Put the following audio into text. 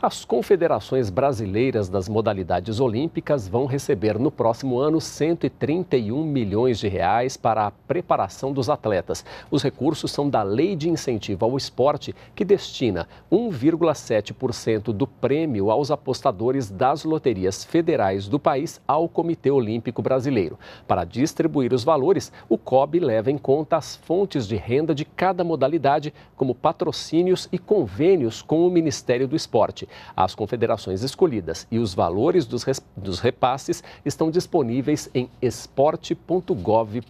As confederações brasileiras das modalidades olímpicas vão receber no próximo ano 131 milhões de reais para a preparação dos atletas. Os recursos são da Lei de Incentivo ao Esporte, que destina 1,7% do prêmio aos apostadores das loterias federais do país ao Comitê Olímpico Brasileiro. Para distribuir os valores, o COB leva em conta as fontes de renda de cada modalidade, como patrocínios e convênios com o Ministério do Esporte. As confederações escolhidas e os valores dos, dos repasses estão disponíveis em esporte.gov.br.